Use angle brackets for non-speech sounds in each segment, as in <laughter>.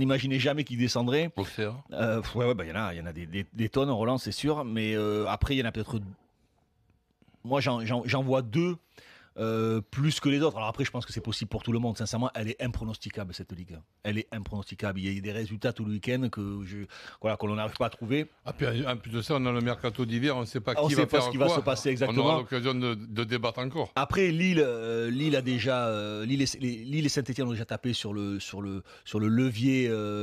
n'imaginait jamais qu'il descendrait. Pour euh, ouais, ouais, il bah, y en a, des, des, tonnes, Roland, c'est sûr. Mais euh, après, il y en a peut-être. Moi, j'en vois deux euh, plus que les autres. Alors après, je pense que c'est possible pour tout le monde. Sincèrement, elle est impronosticable cette ligue. Elle est impronosticable. Il y a des résultats tout le week-end que je, voilà, que l'on n'arrive pas à trouver. Ah, en plus de ça, on a le mercato d'hiver. On ne sait pas qui va se passer exactement. On aura l'occasion de, débattre encore. Après, Lille, euh, Lille a déjà, euh, Lille, et, Saint-Etienne ont déjà tapé sur le, sur le, sur le levier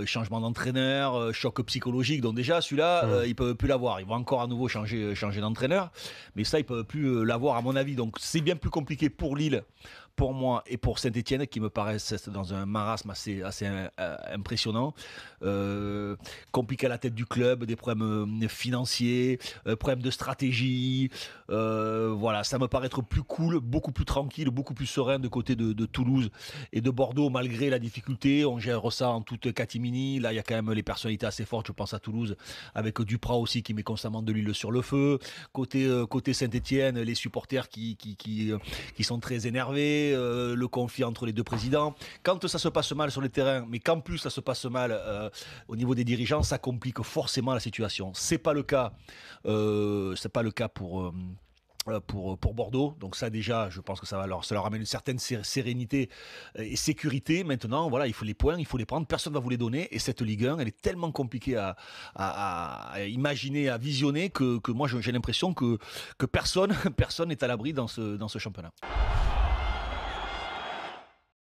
changement d'entraîneur, choc psychologique. Donc déjà, celui-là, ils ils peuvent plus l'avoir. Ils vont encore à nouveau changer, changer d'entraîneur, mais ça, ils peuvent plus l'avoir à mon avis. Donc c'est bien plus compliqué pour Lille, pour moi et pour Saint-Etienne, qui me paraissent dans un marasme assez, assez euh, impressionnant. Euh, compliqué à la tête du club, des problèmes euh, financiers, problèmes de stratégie. voilà, ça me paraît être plus cool, beaucoup plus tranquille, beaucoup plus serein de côté de, Toulouse et de Bordeaux, malgré la difficulté. On gère ça en toute catimini. Là, il y a quand même les personnalités assez fortes. Je pense à Toulouse, avec Duprat aussi, qui met constamment de l'huile sur le feu. Côté, côté Saint-Etienne, les supporters qui, qui sont très énervés, euh, le conflit entre les deux présidents. Quand ça se passe mal sur le terrain, mais qu'en plus ça se passe mal euh, au niveau des dirigeants, ça complique forcément la situation. C'est pas le cas. Euh, c'est pas le cas pour euh, euh, pour, Bordeaux. Donc ça déjà, je pense que ça va leur, ça leur amène une certaine sérénité euh, et sécurité. Maintenant, voilà, il faut les points, il faut les prendre, personne ne va vous les donner. Et cette Ligue 1, elle est tellement compliquée à, imaginer, à visionner, que, moi j'ai l'impression que, personne <laughs> personne n'est à l'abri dans ce championnat.